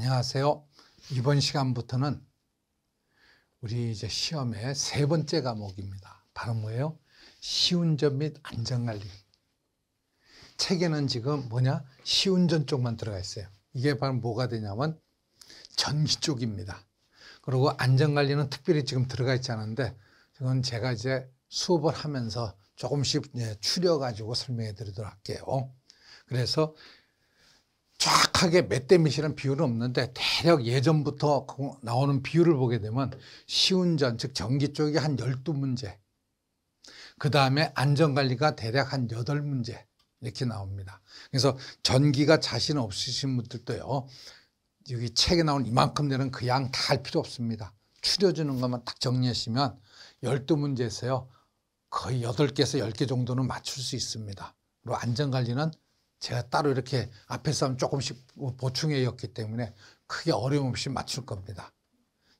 안녕하세요. 이번 시간부터는 우리 이제 시험의 세 번째 과목입니다. 바로 뭐예요? 시운전 및 안전관리. 책에는 지금 뭐냐? 시운전 쪽만 들어가 있어요. 이게 바로 뭐가 되냐면 전기 쪽입니다. 그리고 안전관리는 특별히 지금 들어가 있지 않은데 이건 제가 이제 수업을 하면서 조금씩 추려가지고 설명해 드리도록 할게요. 그래서 정확하게 맷대미시는 비율은 없는데 대략 예전부터 그 나오는 비율을 보게 되면 시운전 즉 전기 쪽이 한 12문제 그 다음에 안전관리가 대략 한 8문제 이렇게 나옵니다 그래서 전기가 자신 없으신 분들도요 여기 책에 나온 이만큼 되는 그 양 다 할 필요 없습니다 추려주는 것만 딱 정리하시면 12문제에서요 거의 8개에서 10개 정도는 맞출 수 있습니다 그리고 안전관리는 제가 따로 이렇게 앞에서 조금씩 보충해였기 때문에 크게 어려움 없이 맞출 겁니다.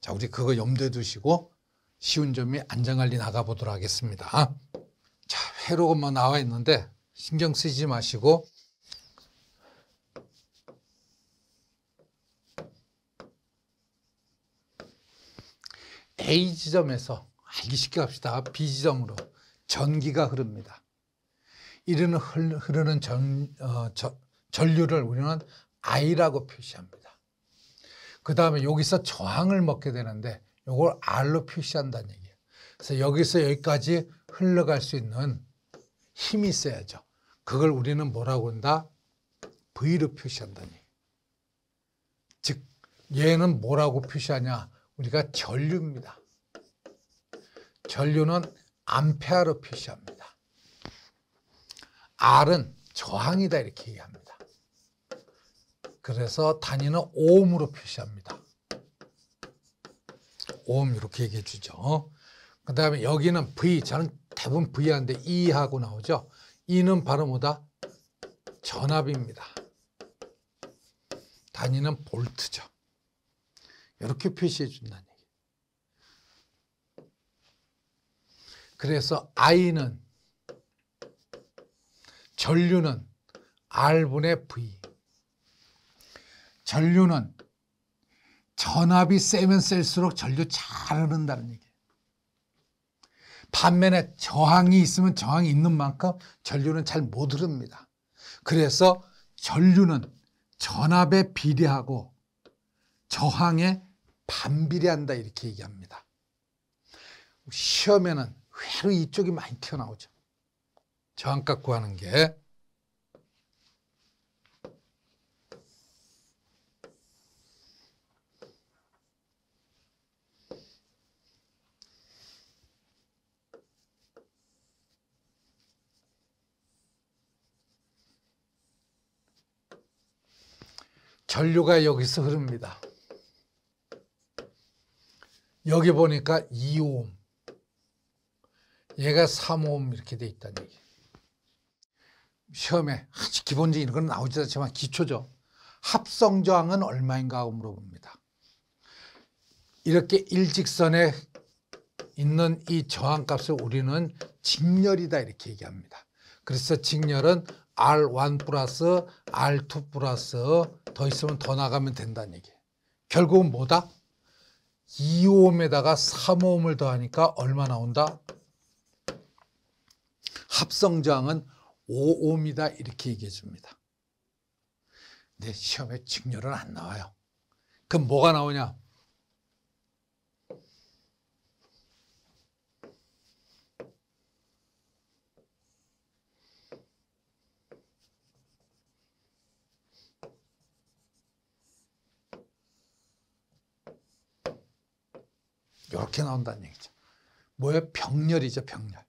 자, 우리 그거 염두에 두시고 쉬운 점이 안전관리 나가보도록 하겠습니다. 자, 회로가 나와 있는데 신경 쓰지 마시고 A 지점에서 알기 쉽게 갑시다. B 지점으로 전기가 흐릅니다. 이런 흐르는 전, 어, 저, 전류를 우리는 I라고 표시합니다. 그 다음에 여기서 저항을 먹게 되는데 이걸 R로 표시한다는 얘기예요. 그래서 여기서 여기까지 흘러갈 수 있는 힘이 있어야죠. 그걸 우리는 뭐라고 한다? V로 표시한다는 얘기예요. 즉 얘는 뭐라고 표시하냐? 우리가 전류입니다. 전류는 암페아로 표시합니다. R은 저항이다 이렇게 얘기합니다. 그래서 단위는 오음으로 표시합니다. 오음 이렇게 얘기해 주죠. 그 다음에 여기는 V, 저는 대부분 V 하는데 E 하고 나오죠. E는 바로 뭐다? 전압입니다. 단위는 볼트죠. 이렇게 표시해 준다는 얘기. 예요 그래서 I는 전류는 R분의 V. 전류는 전압이 세면 셀수록 전류 잘 흐른다는 얘기예요. 반면에 저항이 있으면 저항이 있는 만큼 전류는 잘 못 흐릅니다. 그래서 전류는 전압에 비례하고 저항에 반비례한다 이렇게 얘기합니다. 시험에는 회로 이쪽이 많이 튀어나오죠. 저항값 구하는 게 전류가 여기서 흐릅니다. 여기 보니까 2옴, 얘가 3옴 이렇게 돼 있다는 얘기. 예요 시험에 아주 기본적인 이런 건 나오지 않지만 기초죠. 합성 저항은 얼마인가 하고 물어봅니다. 이렇게 일직선에 있는 이 저항값을 우리는 직렬이다 이렇게 얘기합니다. 그래서 직렬은 R1 플러스 R2 플러스 더 있으면 더 나가면 된다는 얘기. 결국은 뭐다? 2옴에다가 3옴을 더하니까 얼마 나온다? 합성저항은 오옴이다 이렇게 얘기해 줍니다. 근데 시험에 직렬은 안 나와요. 그럼 뭐가 나오냐? 이렇게 나온다는 얘기죠. 뭐예요? 병렬이죠, 병렬.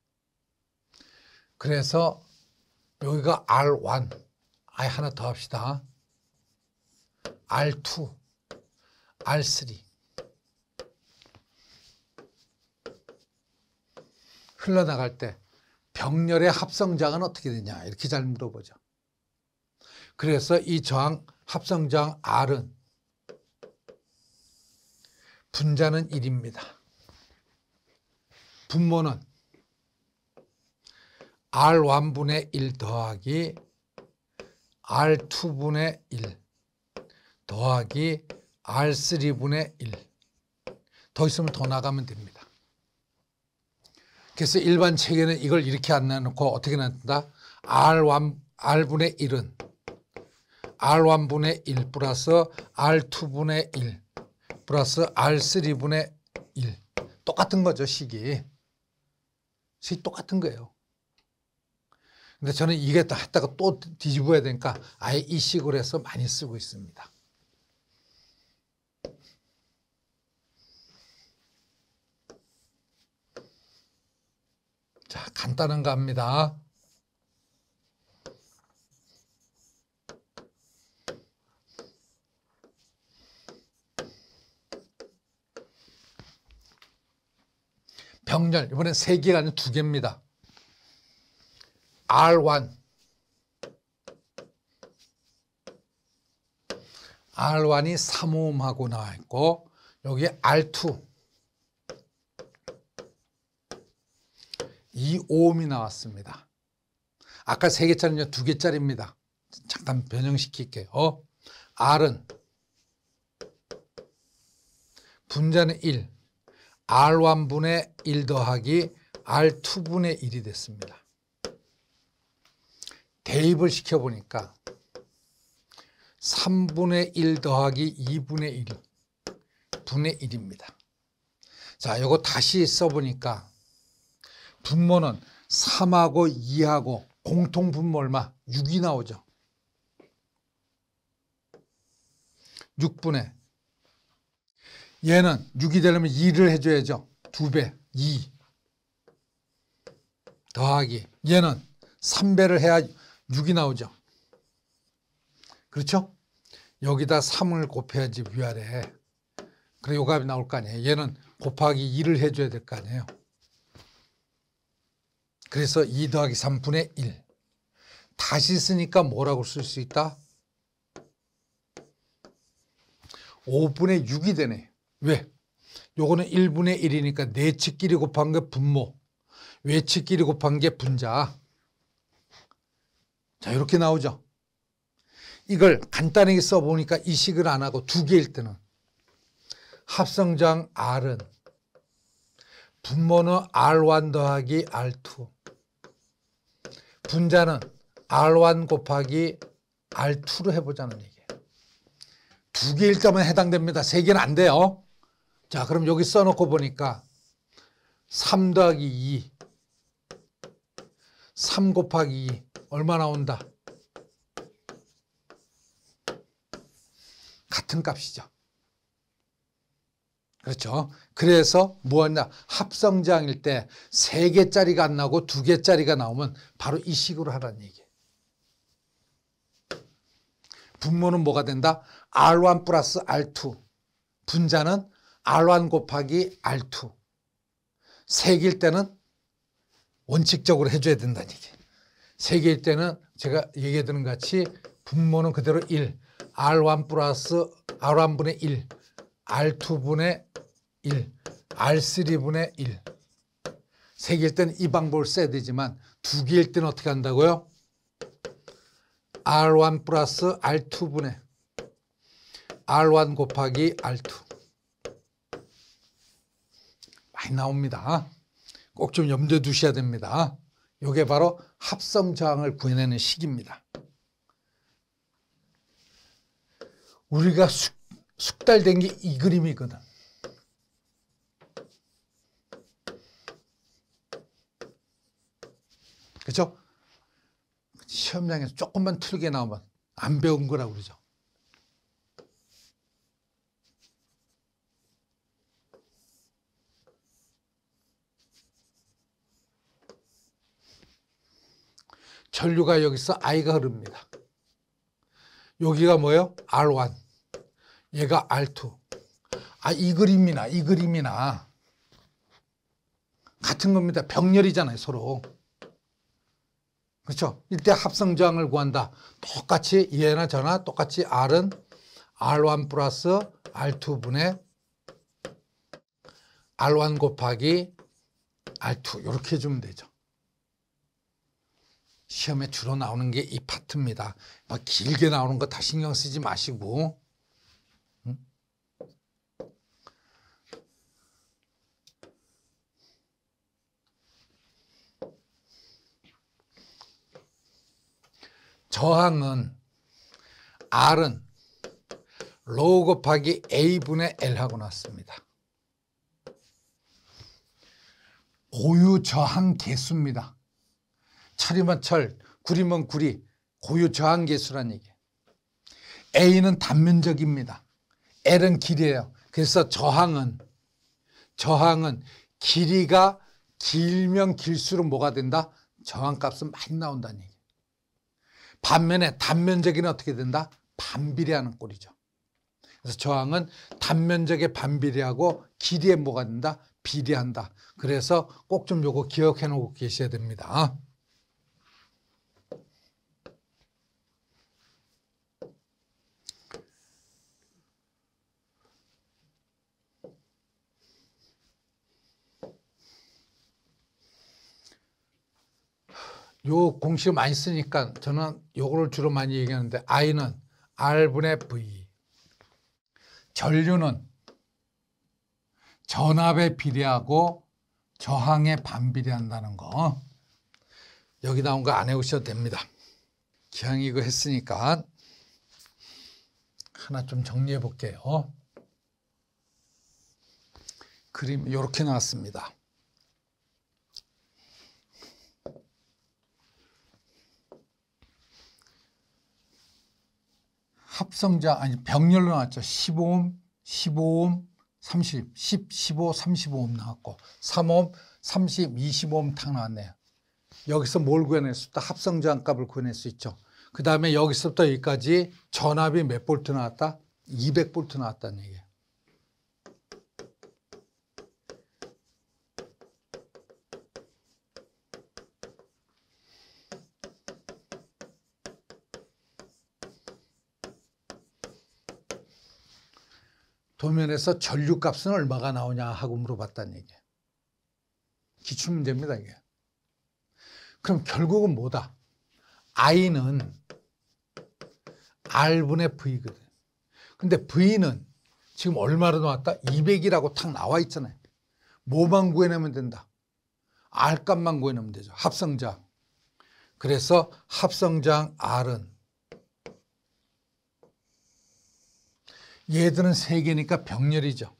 그래서 여기가 R1. 아예 하나 더 합시다. R2, R3. 흘러나갈 때 병렬의 합성장은 어떻게 되냐 이렇게 잘 물어보죠. 그래서 이 저항 합성장 R은 분자는 1입니다. 분모는 R1분의 1 더하기 R2분의 1 더하기 R3분의 1. 더 있으면 더 나가면 됩니다. 그래서 일반 책에는 이걸 이렇게 안 내놓고 어떻게 낸다? R1, R분의 1은 R1분의 1 플러스 R2분의 1 플러스 R3분의 1. 똑같은 거죠, 식이. 식 똑같은 거예요. 근데 저는 이게 또 했다가 또 뒤집어야 되니까 아예 이식을 해서 많이 쓰고 있습니다. 자, 간단한 겁니다. 병렬, 이번엔 세 개가 아니라 두 개입니다. R1 R1이 3호음하고 나와 있고 여기 R2 2오음이 나왔습니다. 아까 세 개짜리는 두 개짜리입니다. 잠깐 변형시킬게요. 어? R은 분자는 1, R1분의 1 더하기 R2분의 1이 됐습니다. 대입을 시켜보니까 3분의 1 더하기 2분의 1 분의 1입니다. 자, 이거 다시 써보니까 분모는 3하고 2하고 공통 분모 얼마? 6이 나오죠. 6분의 얘는 6이 되려면 2를 해줘야죠. 2배 2 더하기 얘는 3배를 해야 지 6이 나오죠. 그렇죠? 여기다 3을 곱해야지 위아래. 그래 요값이 나올 거 아니에요. 얘는 곱하기 2를 해줘야 될 거 아니에요. 그래서 2 더하기 3분의 1. 다시 쓰니까 뭐라고 쓸 수 있다? 5분의 6이 되네. 왜? 요거는 1분의 1이니까 내측끼리 곱한 게 분모, 외측끼리 곱한 게 분자. 자 이렇게 나오죠. 이걸 간단하게 써보니까 이식을 안 하고 두 개일 때는 합성장 R은 분모는 R1 더하기 R2 분자는 R1 곱하기 R2로 해보자는 얘기예요. 두 개일 때만 해당됩니다. 세 개는 안 돼요. 자 그럼 여기 써놓고 보니까 3 더하기 2 3 곱하기 2 얼마 나온다? 같은 값이죠. 그렇죠. 그래서 뭐였냐. 합성장일 때 세 개짜리가 안 나오고 두 개짜리가 나오면 바로 이 식으로 하라는 얘기. 분모는 뭐가 된다? R1 플러스 R2. 분자는 R1 곱하기 R2. 색일 때는 원칙적으로 해줘야 된다는 얘기. 세개일 때는 제가 얘기해드린 같이 분모는 그대로 1, R1 플러스 R1분의 1, R2분의 1, R3분의 1. 세 개일 때는 이 방법을 써야 되지만 두 개일 때는 어떻게 한다고요? R1 플러스 R2분의 R1 곱하기 R2 많이 나옵니다. 꼭 좀 염두에 두셔야 됩니다. 이게 바로 합성 저항을 구해내는 식입니다. 우리가 숙, 달된 게 이 그림이거든. 그렇죠? 시험장에서 조금만 틀게 나오면 안 배운 거라고 그러죠. 전류가 여기서 I가 흐릅니다. 여기가 뭐예요? R1. 얘가 R2. 아, 이 그림이나 이 그림이나 같은 겁니다. 병렬이잖아요, 서로. 그렇죠? 일대 합성 저항을 구한다. 똑같이 얘나 저나 똑같이 R은 R1 플러스 R2분의 R1 곱하기 R2 이렇게 해주면 되죠. 시험에 주로 나오는 게 이 파트입니다. 막 길게 나오는 거 다 신경 쓰지 마시고 저항은 R은 로 곱하기 A분의 L하고 났습니다. 고유 저항 개수입니다. 철이면 철, 구리면 구리, 고유 저항계수란 얘기. A는 단면적입니다. L은 길이에요. 그래서 저항은, 저항은 길이가 길면 길수록 뭐가 된다? 저항값은 많이 나온다는 얘기. 반면에 단면적인 어떻게 된다? 반비례하는 꼴이죠. 그래서 저항은 단면적에 반비례하고 길이에 뭐가 된다? 비례한다. 그래서 꼭 좀 요거 기억해 놓고 계셔야 됩니다. 요 공식을 많이 쓰니까 저는 요거를 주로 많이 얘기하는데 I는 R분의 V 전류는 전압에 비례하고 저항에 반비례한다는 거 여기 나온 거 안 해오셔도 됩니다 기왕 이거 했으니까 하나 좀 정리해 볼게요 그림 이렇게 나왔습니다 합성자 아니 병렬로 나왔죠. 15옴, 15옴, 30, 10, 15, 35옴 나왔고 3옴, 30, 20옴 탁 나왔네요. 여기서 뭘 구해낼 수 있다? 합성자 값을 구해낼 수 있죠. 그 다음에 여기서부터 여기까지 전압이 몇 볼트 나왔다? 200볼트 나왔다는 얘기예요. 도면에서 전류값은 얼마가 나오냐 하고 물어봤다는 얘기예요. 기출문제입니다, 이게. 그럼 결국은 뭐다? I는 R분의 V거든. 근데 V는 지금 얼마로 나왔다? 200이라고 탁 나와 있잖아요. 뭐만 구해내면 된다? R값만 구해내면 되죠. 합성장. 그래서 합성장 R은 얘들은 세 개니까 병렬이죠.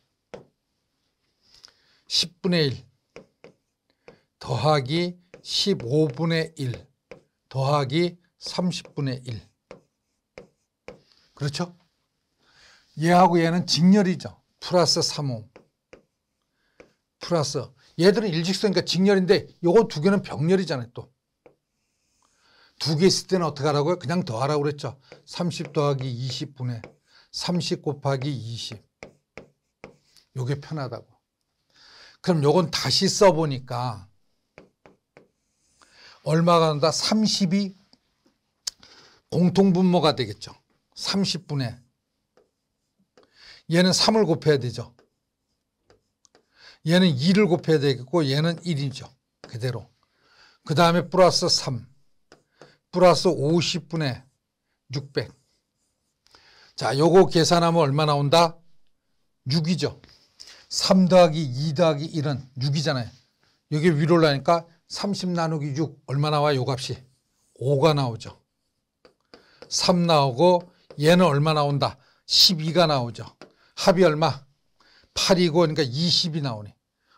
10분의 1 더하기 15분의 1 더하기 30분의 1 그렇죠? 얘하고 얘는 직렬이죠. 플러스 3호 플러스 얘들은 일직선이니까 직렬인데 요거 두 개는 병렬이잖아요 또. 두 개 있을 때는 어떻게 하라고요? 그냥 더하라고 그랬죠. 30 더하기 20분의 30 곱하기 20. 요게 편하다고. 그럼 요건 다시 써보니까 얼마가 나다 30이 공통분모가 되겠죠. 30분의 얘는 3을 곱해야 되죠. 얘는 2를 곱해야 되겠고 얘는 1이죠. 그대로. 그 다음에 플러스 3 플러스 50분의 600 자, 요거 계산하면 얼마 나온다? 6이죠. 3 더하기 2 더하기 1은 6이잖아요. 여기 위로 올라니까 30 나누기 6 얼마 나와? 요 값이 5가 나오죠. 3 나오고 얘는 얼마 나온다? 12가 나오죠. 합이 얼마? 8이고 그러니까 20이 나오네.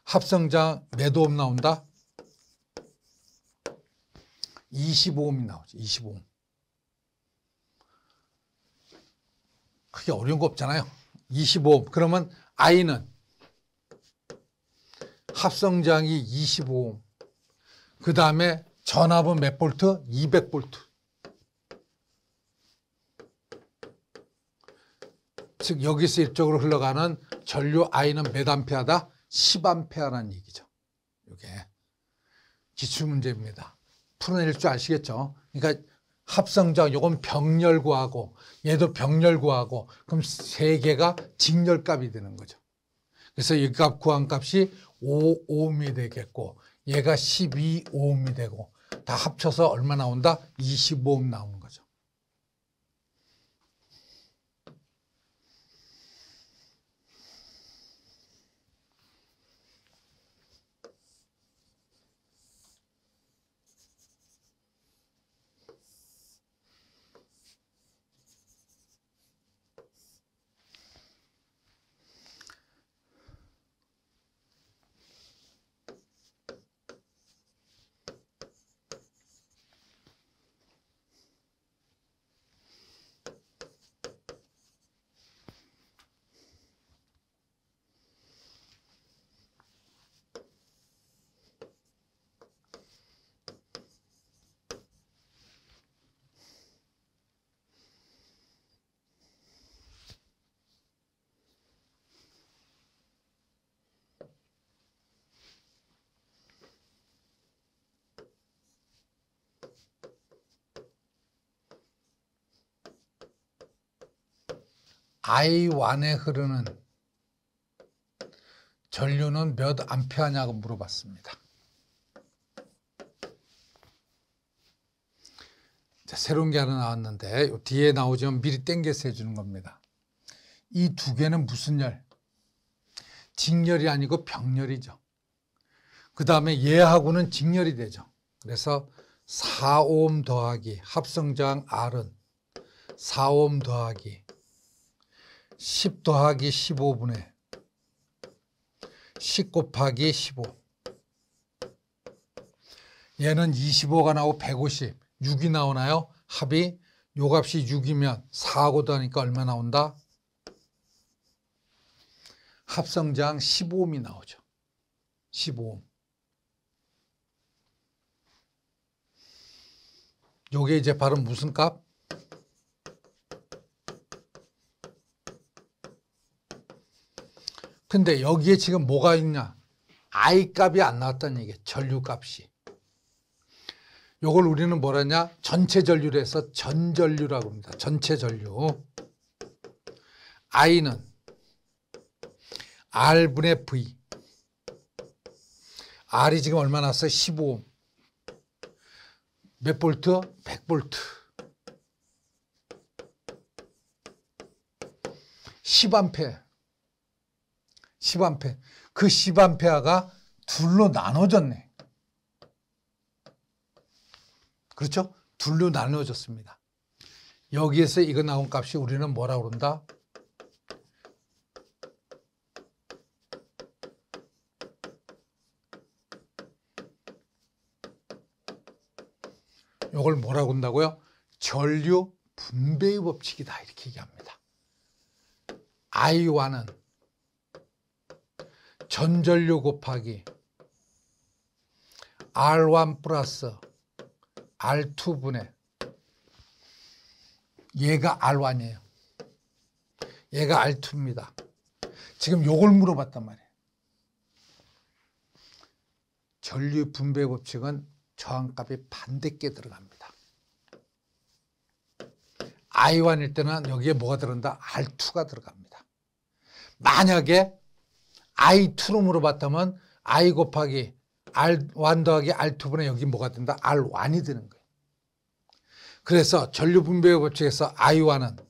합성장 매도음 나온다? 25옴이 나오죠. 25옴. 크게 어려운 거 없잖아요. 25옴. 그러면 I는 합성장이 25옴. 그 다음에 전압은 몇 볼트? 200 볼트. 즉 여기서 이쪽으로 흘러가는 전류 I는 몇 암페어다? 10암페어라는 얘기죠. 이게 기출문제입니다. 풀어낼 줄 아시겠죠? 그러니까 합성적 요건 병렬 구하고 얘도 병렬 구하고 그럼 세 개가 직렬값이 되는 거죠. 그래서 이 값 구한 값이 5 오음이 되겠고 얘가 12 오음이 되고 다 합쳐서 얼마 나온다? 25음 나오는 거죠. 타이완에 흐르는 전류는 몇 암페어냐고 물어봤습니다. 자, 새로운 게 하나 나왔는데 뒤에 나오지만 미리 땡겨서 해주는 겁니다. 이 두 개는 무슨 열? 직렬이 아니고 병렬이죠. 그 다음에 얘하고는 직렬이 되죠. 그래서 4옴 더하기 합성장 R은 4옴 더하기 10 더하기 15분의 10 곱하기 15 얘는 25가 나오고 150 6이 나오나요? 합이 요 값이 6이면 4하고 더하니까 얼마 나온다? 합성장 1 5음이 나오죠. 1 5음 요게 이제 바로 무슨 값? 근데 여기에 지금 뭐가 있냐? I 값이 안 나왔다는 얘기 전류 값이. 요걸 우리는 뭐라냐? 전체 전류로 해서 전전류라고 합니다. 전체 전류. I는 R분의 V. R이 지금 얼마 나왔어요? 1 5몇 볼트? 100 볼트. 10 암페. 10A. 그시반0 a 가 둘로 나눠졌네. 그렇죠? 둘로 나눠졌습니다. 여기에서 이거 나온 값이 우리는 뭐라 그런다? 이걸 뭐라고 한다고요? 전류 분배의 법칙이다 이렇게 얘기합니다. I와는 전전류 곱하기 R1 플러스 R2분의 얘가 R1이에요. 얘가 R2입니다. 지금 요걸 물어봤단 말이에요. 전류 분배 법칙은 저항값이 반대께 들어갑니다. I1일 때는 여기에 뭐가 들어간다? R2가 들어갑니다. 만약에 i 2룸으로봤다면 I 곱하기 R1 더하기 R2분의 여기 뭐가 된다? R1이 되는 거예요. 그래서 전류 분배의 법칙에서 I1은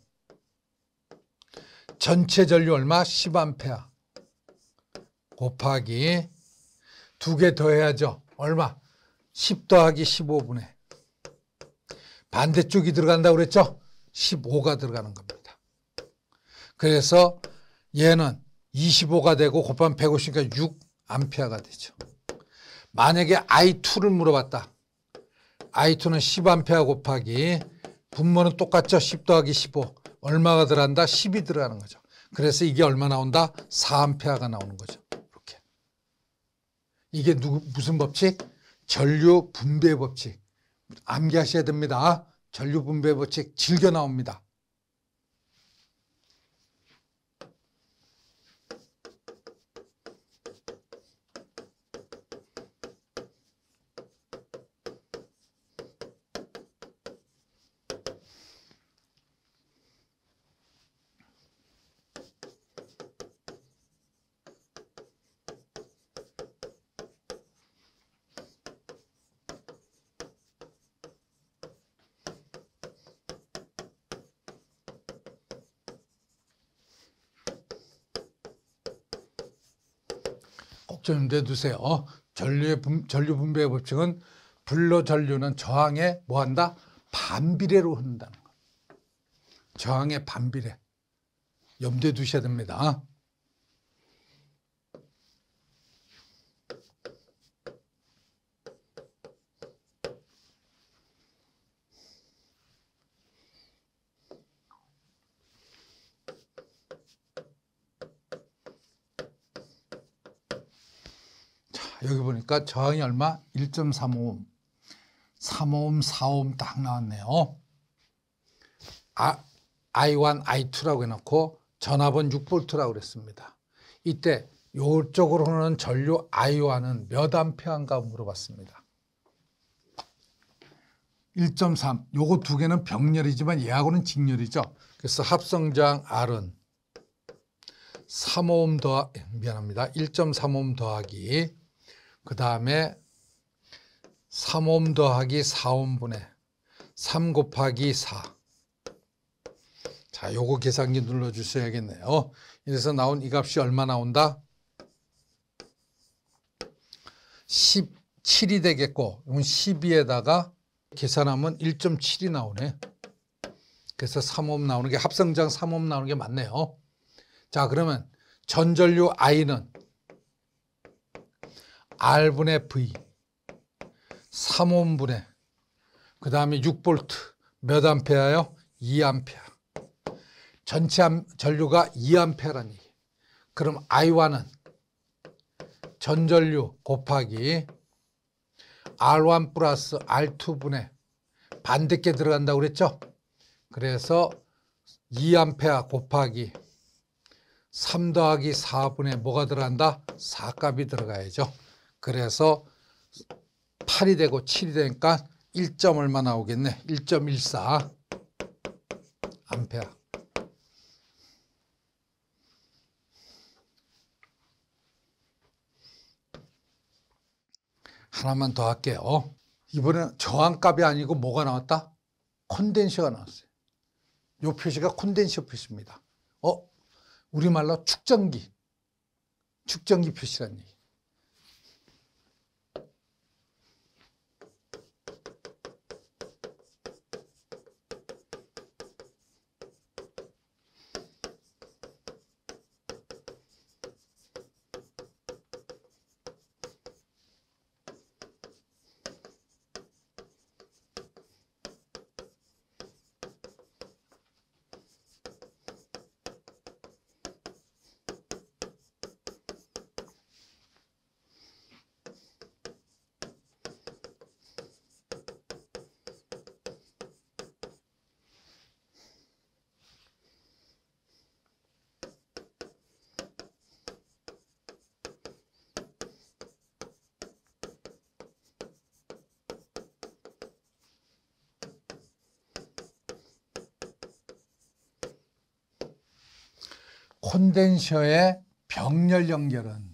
전체 전류 얼마? 10A 곱하기 두 개 더해야죠. 얼마? 10 더하기 15분의 반대쪽이 들어간다고 그랬죠? 15가 들어가는 겁니다. 그래서 얘는 25가 되고 곱하면 150이니까 6 암페어가 되죠. 만약에 I2를 물어봤다. I2는 10암페어 곱하기 분모는 똑같죠. 10 더하기 15. 얼마가 들어간다? 10이 들어가는 거죠. 그래서 이게 얼마 나온다? 4암페어가 나오는 거죠. 이렇게. 이게 누구, 무슨 법칙? 전류 분배 법칙. 암기하셔야 됩니다. 전류 분배 법칙 즐겨 나옵니다. 좀 내두세요. 어, 전류의 분, 전류 분배의 법칙은 불러 전류는 저항에 뭐한다? 반비례로 흐른다는 거. 저항에 반비례. 염두에 두셔야 됩니다. 여기 보니까 저항이 얼마? 1.35옴. 3옴, 4옴 딱 나왔네요. 아, I1, I2라고 해놓고 전압은 6볼트라고 그랬습니다. 이때 요쪽으로 는 전류 I1은 몇 암페어인가 물어봤습니다. 1.3 요거 두 개는 병렬이지만 얘하고는 직렬이죠. 그래서 합성장 R은 3옴 더 미안합니다. 1.3옴 더하기 그 다음에 3옴 더하기 4옴분의 3 곱하기 4. 자, 요거 계산기 눌러주셔야겠네요. 이래서 나온 이 값이 얼마 나온다? 17이 되겠고, 12에다가 계산하면 1.7이 나오네. 그래서 3옴 나오는 게 합성장 3옴 나오는 게 맞네요. 자, 그러면 전전류 I는 R분의 V 3온분의그 다음에 6볼트 몇 암페어요? 2암페어 전체 전류가 2암페어라는 얘기 그럼 I와는 전전류 곱하기 R1 플러스 R2분의 반대께 들어간다고 그랬죠? 그래서 2A 곱하기 3 더하기 4분의 뭐가 들어간다? 4값이 들어가야죠. 그래서 8이 되고 7이 되니까 1점 얼마 나오겠네. 1.14 암페아. 하나만 더 할게요. 이번엔 저항값이 아니고 뭐가 나왔다? 콘덴시가 나왔어요. 요 표시가 콘덴시 표시입니다. 어? 우리말로 축전기. 축전기 표시란 얘기. 콘덴셔의 병렬 연결은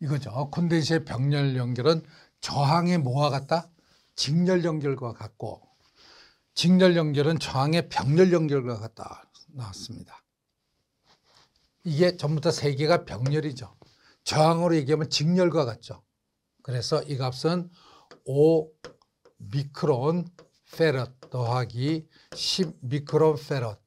이거죠. 콘덴서의 병렬 연결은 저항의 모와 같다? 직렬 연결과 같고 직렬 연결은 저항의 병렬 연결과 같다 나왔습니다. 이게 전부 다 세 개가 병렬이죠. 저항으로 얘기하면 직렬과 같죠. 그래서 이 값은 5 미크론 페럿 더하기 10 미크론 페럿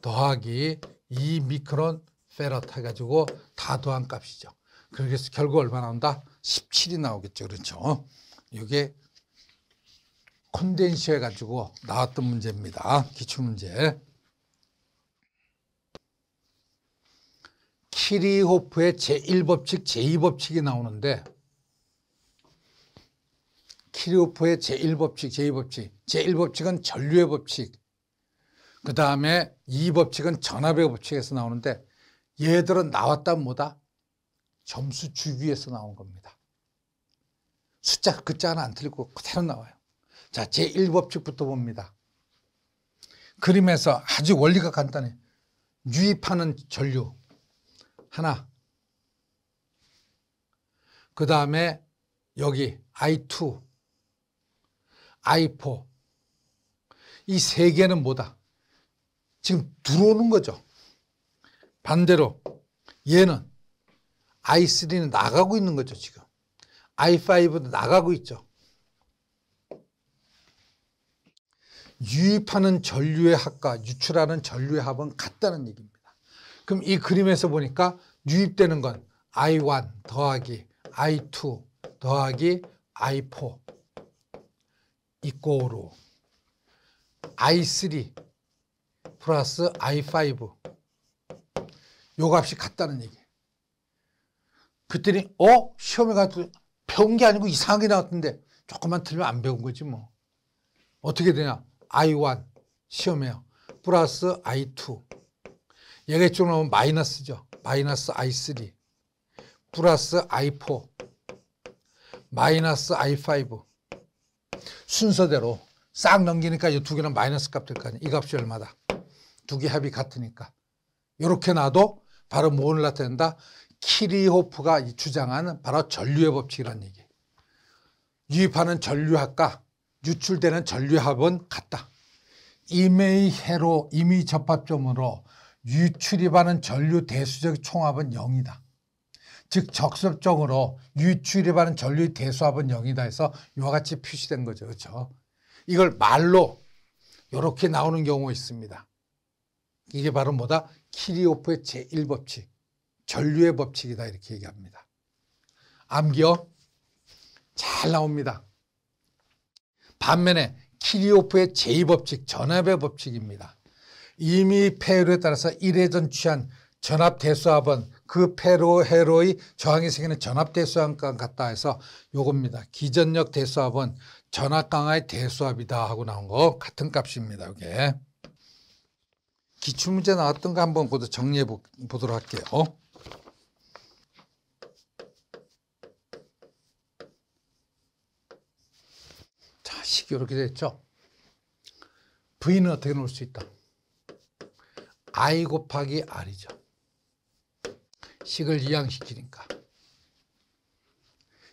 더하기 이 미크론 페럿 해가지고 다도한 값이죠. 그래서 결국 얼마 나온다? 17이 나오겠죠. 그렇죠. 이게 콘덴시 해가지고 나왔던 문제입니다. 기출문제. 키리호프의 제1법칙, 제2법칙이 나오는데 키리호프의 제1법칙, 제2법칙. 제1법칙은 전류의 법칙, 그 다음에 이 법칙은 전압의 법칙에서 나오는데 얘들은 나왔다 뭐다? 점수 주기에서 나온 겁니다. 숫자 글자 그 하나 안 틀리고 그대로 나와요. 자, 제1법칙부터 봅니다. 그림에서 아주 원리가 간단해. 유입하는 전류 하나. 그 다음에 여기 I2, I4 이 세 개는 뭐다? 지금 들어오는 거죠. 반대로 얘는 i3는 나가고 있는 거죠, 지금. i5도 나가고 있죠. 유입하는 전류의 합과 유출하는 전류의 합은 같다는 얘기입니다. 그럼 이 그림에서 보니까 유입되는 건 i1 더하기 i2 더하기 i4 이꼬로 i3 플러스 i5 요 값이 같다는 얘기 그랬더니 어? 시험에 가서 배운 게 아니고 이상한 게 나왔던데 조금만 틀면 안 배운 거지 뭐 어떻게 되냐 i1 시험에요 플러스 i2 얘가 이쪽 나오면 마이너스죠 마이너스 i3 플러스 i4 마이너스 i5 순서대로 싹 넘기니까 이 두 개는 마이너스 값 될 거 아니야 이 값이 얼마다 두개 합이 같으니까. 이렇게 놔도 바로 뭐를 나타낸다? 키리호프가 주장하는 바로 전류의 법칙이라는 얘기. 유입하는 전류합과 유출되는 전류합은 같다. 임의 해로 임의 접합점으로 유출입하는 전류 대수적 총합은 0이다. 즉 적섭적으로 유출입하는 전류 대수합은 0이다 해서 이와 같이 표시된 거죠. 그렇죠? 이걸 말로 이렇게 나오는 경우가 있습니다. 이게 바로 뭐다? 키리오프의 제1법칙, 전류의 법칙이다 이렇게 얘기합니다. 암기어 잘 나옵니다. 반면에 키리오프의 제2법칙, 전압의 법칙입니다. 이미 폐로에 따라서 1회전 취한 전압 대수압은 그 폐로 회로의 저항이 생기는 전압 대수압과 같다 해서 요겁니다. 기전력 대수압은 전압 강화의 대수압이다 하고 나온 거 같은 값입니다. 이게. 기출문제 나왔던 거 한번 그것도 정리해 보, 도록 할게요. 어? 자, 식이 이렇게 됐죠? V는 어떻게 놓을 수 있다? I 곱하기 R이죠. 식을 이항시키니까.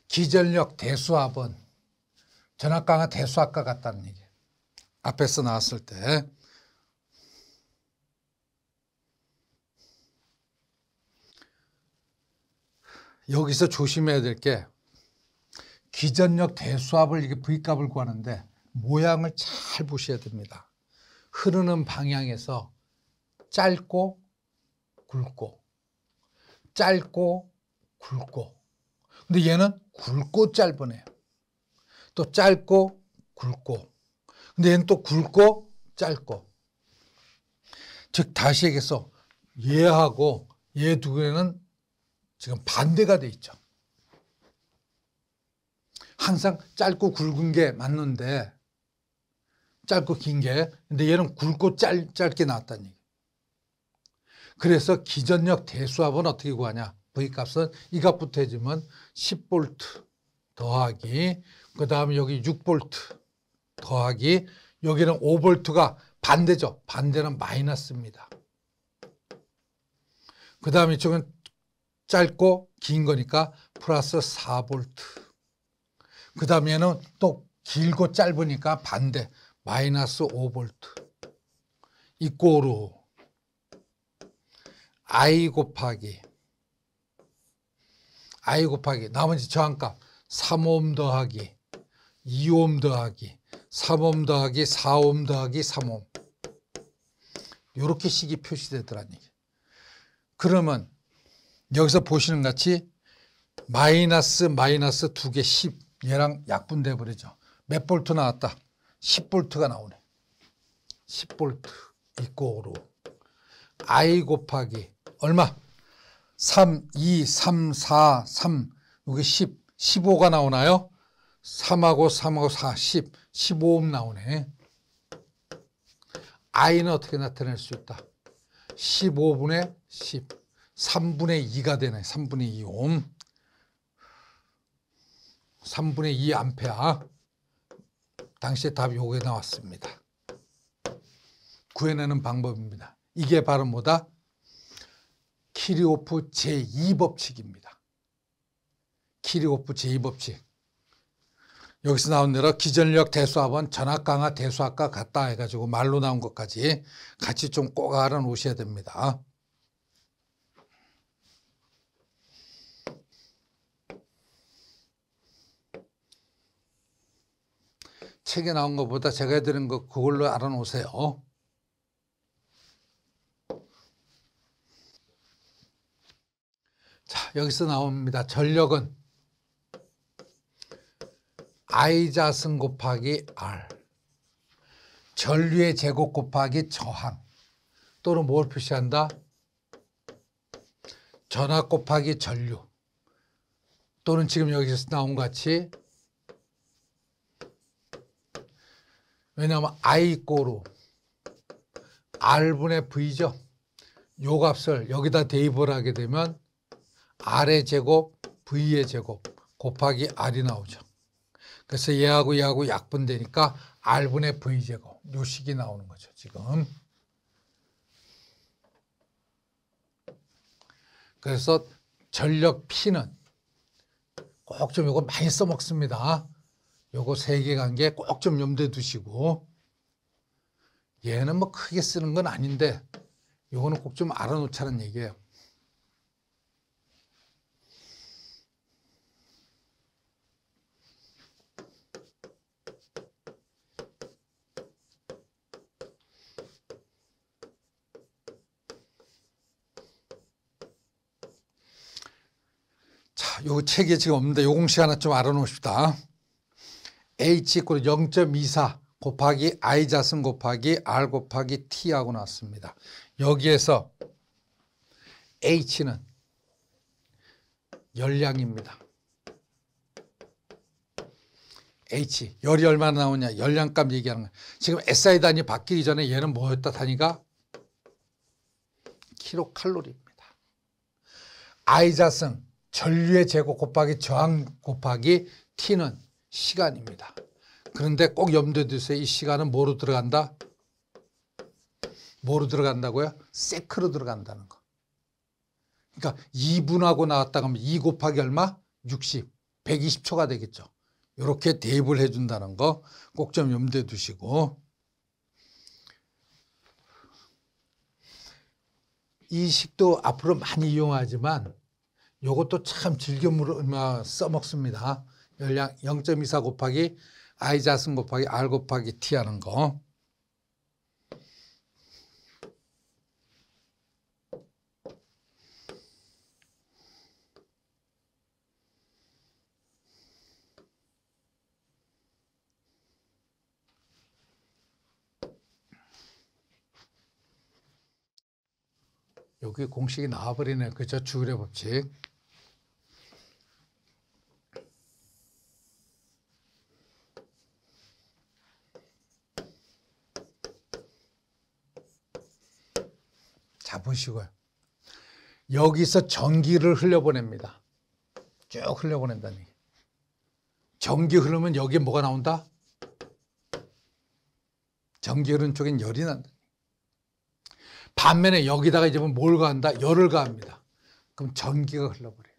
기전력 대수합은 전압강화 대수압과 같다는 얘기 앞에서 나왔을 때 여기서 조심해야 될 게 기전력 대수압을 이게 V값을 구하는데 모양을 잘 보셔야 됩니다. 흐르는 방향에서 짧고 굵고 짧고 굵고 근데 얘는 굵고 짧으네요. 또 짧고 굵고 근데 얘는 또 굵고 짧고 즉 다시 얘기해서 얘하고 얘 두 개는 지금 반대가 돼 있죠. 항상 짧고 굵은 게 맞는데 짧고 긴게 근데 얘는 굵고 짧, 짧게 나왔다는 얘기. 그래서 기전력 대수압은 어떻게 구하냐? V값은 이 값부터 해주면 10V 더하기 그 다음에 여기 6V 더하기 여기는 5V가 반대죠. 반대는 마이너스입니다. 그 다음에 이쪽은 짧고 긴 거니까 플러스 4볼트. 그 다음에는 또 길고 짧으니까 반대 마이너스 5볼트. 이꼬르 i 곱하기 i 곱하기 나머지 저항값 3옴 더하기 2옴 더하기 3옴 더하기 4옴 더하기 3옴 이렇게 식이 표시되더라는 얘기. 그러면 여기서 보시는 같이 마이너스 마이너스 두개10 얘랑 약분돼 버리죠. 몇 볼트 나왔다? 10볼트가 나오네. 10볼트 이꼬로 i 곱하기 얼마? 3, 2, 3, 4, 3 여기 10, 15가 나오나요? 3하고 3하고 4, 10, 15옴 나오네. i는 어떻게 나타낼 수 있다? 15분의 10. 3분의 2가 되네. 3분의 2 옴. 3분의 2 암페아. 당시에 답이 요게 나왔습니다. 구해내는 방법입니다. 이게 바로 뭐다? 키리오프 제2법칙입니다. 키리오프 제2법칙. 여기서 나온 대로 기전력 대수압은 전압 강화 대수압과 같다 해가지고 말로 나온 것까지 같이 좀 꼭 알아놓으셔야 됩니다. 책에 나온 것보다 제가 해드린 거 그걸로 알아놓으세요. 자, 여기서 나옵니다. 전력은 I 자승 곱하기 R 전류의 제곱 곱하기 저항 또는 뭘 표시한다? 전압 곱하기 전류 또는 지금 여기서 나온 같이 왜냐하면 i 꼬로 r분의 v죠. 요 값을 여기다 대입을 하게 되면 r의 제곱 v의 제곱 곱하기 r이 나오죠. 그래서 얘하고 얘하고 약분되니까 r분의 v제곱 요 식이 나오는 거죠. 지금. 그래서 전력 P는 꼭 좀 이거 많이 써먹습니다. 요거 세 개 관계 꼭 좀 염두에 두시고 얘는 뭐 크게 쓰는 건 아닌데 요거는 꼭 좀 알아놓자는 얘기예요. 자, 요 책에 지금 없는데 요 공식 하나 좀 알아놓읍시다. h 이퀄 0.24 곱하기 i 자승 곱하기 r 곱하기 t 하고 나왔습니다. 여기에서 h는 열량입니다. h 열이 얼마나 나오냐 열량값 얘기하는 거야. 지금 SI 단위 바뀌기 전에 얘는 뭐였다 단위가 킬로칼로리입니다. i 자승 전류의 제곱 곱하기 저항 곱하기 t는 시간입니다. 그런데 꼭 염두에 두세요. 이 시간은 뭐로 들어간다? 뭐로 들어간다고요? 세크로 들어간다는 거. 그러니까 2분하고 나왔다 그러면 2 곱하기 얼마? 60, 120초가 되겠죠. 이렇게 대입을 해준다는 거 꼭 좀 염두에 두시고 이 식도 앞으로 많이 이용하지만 이것도 참 즐겨 물어 써먹습니다. 열량 0.24 곱하기 I 자승 곱하기 R 곱하기 T 하는 거. 여기 공식이 나와버리네. 그죠? 주의의 법칙. 보시고요. 여기서 전기를 흘려보냅니다. 쭉흘려보낸다니 전기 흐르면 여기에 뭐가 나온다? 전기 흐르는 쪽엔 열이 난다. 반면에 여기다가 이제 뭘 가한다? 열을 가합니다. 그럼 전기가 흘러버려요.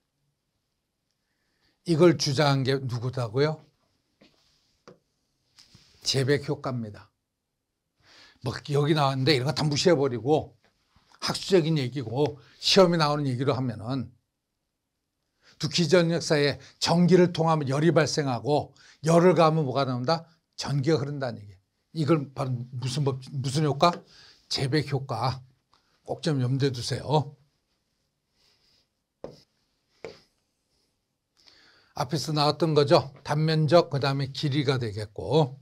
이걸 주장한 게 누구다고요? 재백 효과입니다. 뭐 여기 나왔는데 이런 거 다 무시해버리고 학술적인 얘기고 시험이 나오는 얘기로 하면은 두키전 역사에 전기를 통하면 열이 발생하고 열을 가하면 뭐가 나온다? 전기가 흐른다는 얘기. 이걸 바로 무슨 법, 무슨 효과? 재백 효과. 꼭 좀 염두에 두세요. 앞에서 나왔던 거죠. 단면적, 그 다음에 길이가 되겠고.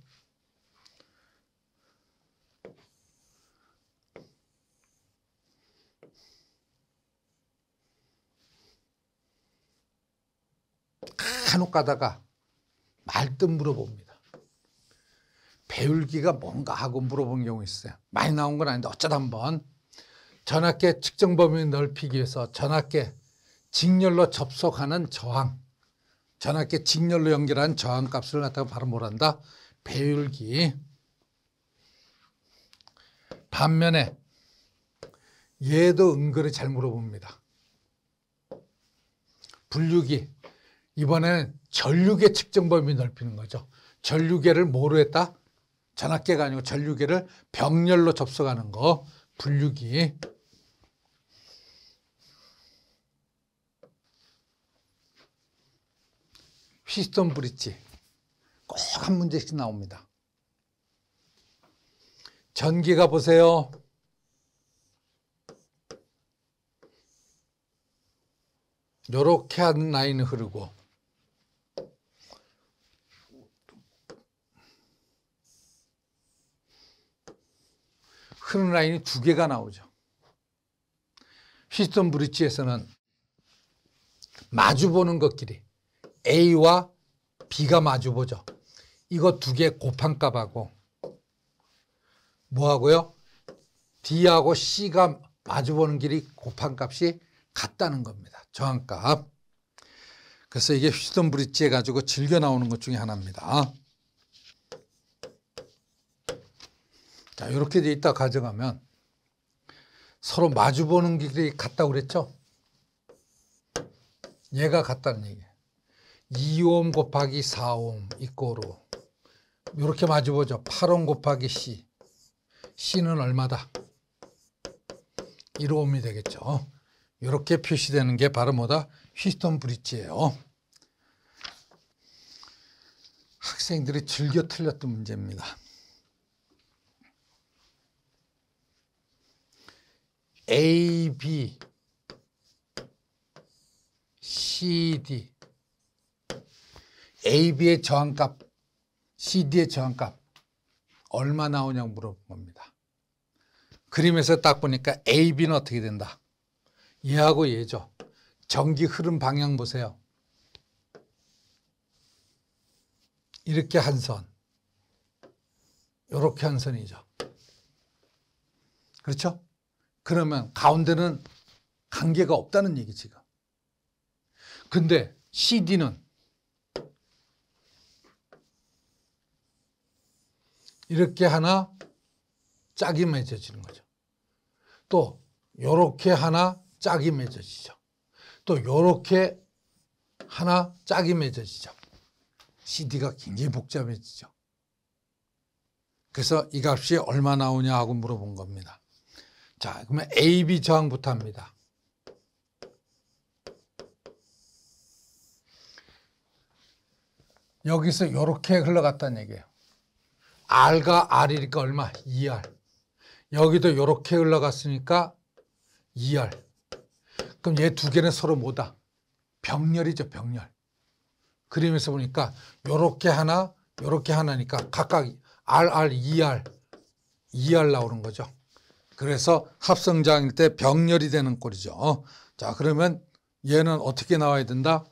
한옥 가다가 말뜻 물어봅니다. 배울기가 뭔가 하고 물어본 경우 있어요. 많이 나온 건 아닌데 어쩌다 한번 전학계 측정 범위 넓히기 위해서 전학계 직렬로 접속하는 저항, 전학계 직렬로 연결한 저항 값을 갖다가 바로 뭐란다? 배율기. 반면에 얘도 은근히 잘 물어봅니다. 분류기. 이번에 전류계 측정 범위 넓히는 거죠. 전류계를 뭐로 했다? 전압계가 아니고 전류계를 병렬로 접속하는 거. 분류기. 휘스톤 브릿지. 꼭 한 문제씩 나옵니다. 전기가 보세요. 요렇게 하는 라인 흐르고 흐는 라인이 두 개가 나오죠. 휘스턴 브릿지에서는 마주보는 것끼리 A와 B가 마주보죠. 이거 두 개 곱한값하고 뭐하고요? D하고 C가 마주보는 길이 곱한값이 같다는 겁니다. 저항값. 그래서 이게 휘스턴 브릿지 해가지고 즐겨 나오는 것 중에 하나입니다. 자, 이렇게 돼 있다 가정하면 서로 마주보는 길이 같다고 그랬죠? 얘가 같다는 얘기 2옴 곱하기 4옴 이꼬로 이렇게 마주보죠. 8옴 곱하기 C. C는 얼마다? 1옴이 되겠죠. 이렇게 표시되는 게 바로 뭐다? 휘스턴 브릿지예요. 학생들이 즐겨 틀렸던 문제입니다. A, B, C, D A, B의 저항값, C, D의 저항값 얼마 나오냐고 물어본 겁니다. 그림에서 딱 보니까 A, B는 어떻게 된다? 얘하고 얘죠. 전기 흐름 방향 보세요. 이렇게 한 선, 이렇게 한 선이죠. 그렇죠? 그러면 가운데는 관계가 없다는 얘기 지금. 근데 CD는 이렇게 하나 짝이 맺어지는 거죠. 또 요렇게 하나 짝이 맺어지죠. 또 요렇게 하나 짝이 맺어지죠. CD가 굉장히 복잡해지죠. 그래서 이 값이 얼마 나오냐 하고 물어본 겁니다. 자, 그러면 AB 저항부터 합니다. 여기서 이렇게 흘러갔다는 얘기예요. R가 R이니까 얼마? 2R. 여기도 이렇게 흘러갔으니까 2R. 그럼 얘 두 개는 서로 뭐다? 병렬이죠, 병렬. 그림에서 보니까 이렇게 하나, 이렇게 하나니까 각각 RR, 2R, 2R e e 나오는 거죠. 그래서 합성장일 때 병렬이 되는 꼴이죠. 자, 그러면 얘는 어떻게 나와야 된다?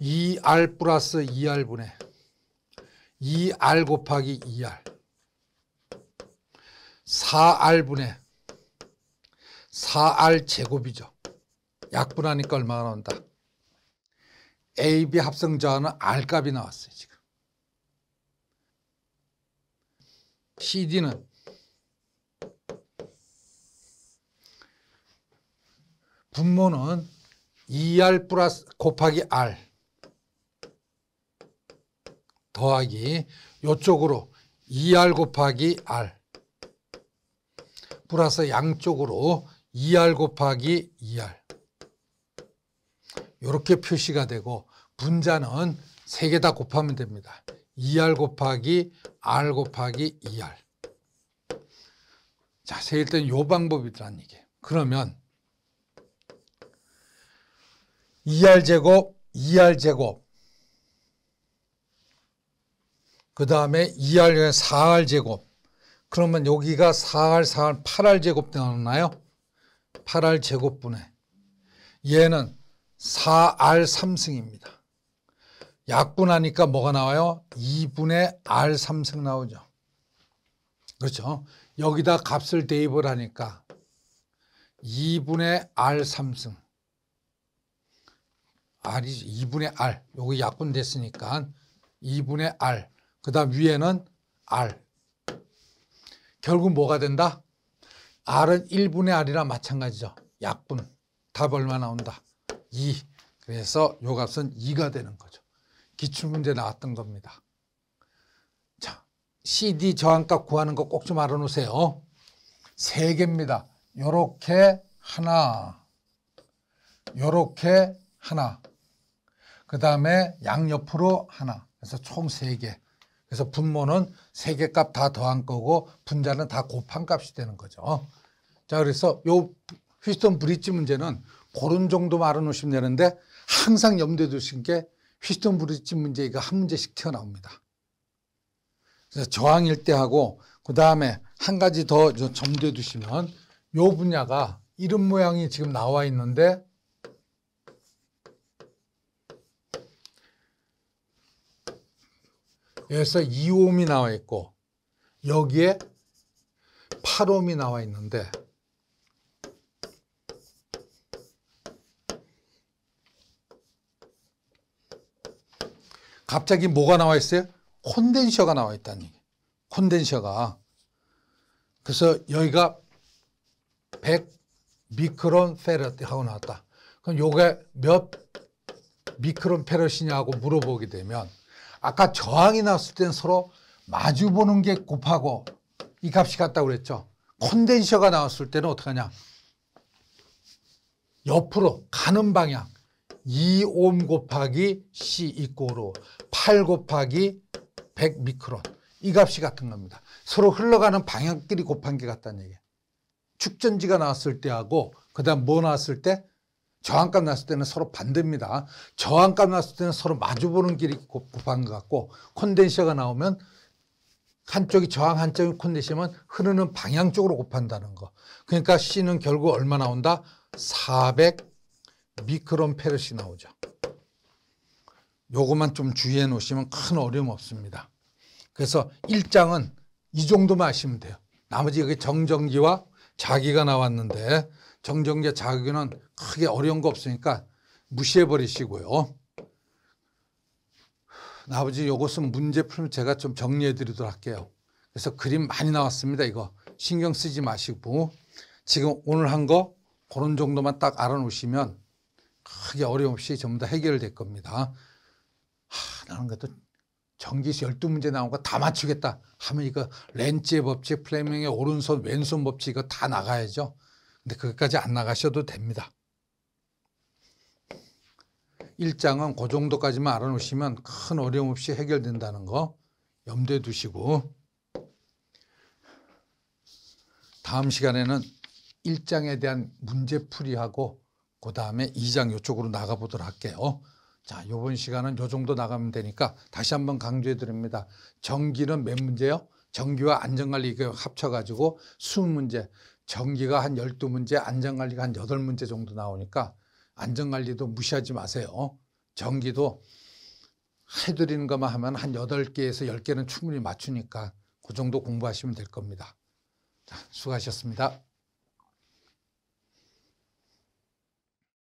2R 플러스 2R분의 2R 곱하기 2R 4R분의 4R 제곱이죠. 약분하니까 얼마가 나온다? AB 합성자는 R값이 나왔어요. 지금. CD는 분모는 2R 플러스 곱하기 R 더하기 이쪽으로 2R 곱하기 R 플러스 양쪽으로 2R 곱하기 2R 이렇게 표시가 되고 분자는 3개다 곱하면 됩니다. 2R 곱하기 R 곱하기 2R. 자, 세일 때요 방법이란 얘기 그러면 2R 제곱, 2R 제곱. 그 다음에 2R, 4R 제곱. 그러면 여기가 4R, 4R, 8R 제곱 되었나요? 8R 제곱분의 얘는 4R 3승입니다. 약분하니까 뭐가 나와요? 2분의 R3승 나오죠. 그렇죠. 여기다 값을 대입을 하니까 2분의 R3승. R이 2분의 R. 요거 약분 됐으니까 2분의 R. 그 다음 위에는 R. 결국 뭐가 된다? R은 1분의 R이랑 마찬가지죠. 약분. 답 얼마 나온다? 2. 그래서 요 값은 2가 되는 거죠. 기출문제 나왔던 겁니다. 자, CD 저항값 구하는 거 꼭 좀 알아놓으세요. 세 개입니다. 요렇게 하나, 요렇게 하나, 그 다음에 양옆으로 하나. 그래서 총 세 개. 그래서 분모는 세 개 값 다 더한 거고 분자는 다 곱한 값이 되는 거죠. 자, 그래서 요 휴스턴 브릿지 문제는 고른 정도 말아 놓으시면 되는데 항상 염두에 두신 게 휘스톤 브루지 문제 이거 한 문제씩 튀어나옵니다. 그래서 저항일 때하고 그 다음에 한 가지 더 점두해 두시면 요 분야가 이름 모양이 지금 나와 있는데 여기서 2옴이 나와 있고 여기에 8옴이 나와 있는데 갑자기 뭐가 나와 있어요? 콘덴셔가 나와 있다는 얘기. 콘덴셔가. 그래서 여기가 100 미크론 페럿하고 나왔다. 그럼 요게 몇 미크론 페럿이냐고 물어보게 되면 아까 저항이 났을 땐 서로 마주 보는 게 곱하고 이 값이 같다고 그랬죠. 콘덴셔가 나왔을 때는 어떡하냐. 옆으로 가는 방향. 2옴 곱하기 C 이꼬로 8 곱하기 100 미크론 이 값이 같은 겁니다. 서로 흘러가는 방향끼리 곱한 게 같다는 얘기예요. 축전지가 나왔을 때하고 그다음 뭐 나왔을 때 저항값 났을 때는 서로 반대입니다. 저항값 났을 때는 서로 마주보는 길이 곱한 것 같고 콘덴셔가 나오면 한쪽이 저항 한쪽이 콘덴셔면 흐르는 방향 쪽으로 곱한다는 거. 그러니까 C는 결국 얼마 나온다? 400 미크론 페르이 나오죠. 요것만 좀 주의해 놓으시면 큰 어려움 없습니다. 그래서 1장은 이 정도만 아시면 돼요. 나머지 여기 정전기와 자기가 나왔는데 정전기와 자기는 크게 어려운 거 없으니까 무시해 버리시고요. 나머지 요것은 문제 풀면 제가 좀 정리해 드리도록 할게요. 그래서 그림 많이 나왔습니다. 이거 신경 쓰지 마시고 지금 오늘 한 거 그런 정도만 딱 알아놓으시면 크게 어려움 없이 전부 다 해결될 겁니다. 하, 나는 그도 전기수 12문제 나온 거 다 맞추겠다 하면 이거 렌츠의 법칙, 플레밍의 오른손, 왼손 법칙 이거 다 나가야죠. 근데 그것까지 안 나가셔도 됩니다. 1장은 그 정도까지만 알아놓으시면 큰 어려움 없이 해결된다는 거 염두에 두시고 다음 시간에는 1장에 대한 문제풀이하고 그 다음에 2장 이쪽으로 나가보도록 할게요. 자, 요번 시간은 요 정도 나가면 되니까 다시 한번 강조해 드립니다. 전기는몇 문제요? 전기와 안전관리 이 그 합쳐가지고 20문제, 전기가한 12문제, 안전관리가 한 8문제 정도 나오니까 안전관리도 무시하지 마세요. 전기도 해드리는 것만 하면 한 8개에서 10개는 충분히 맞추니까 그 정도 공부하시면 될 겁니다. 자, 수고하셨습니다.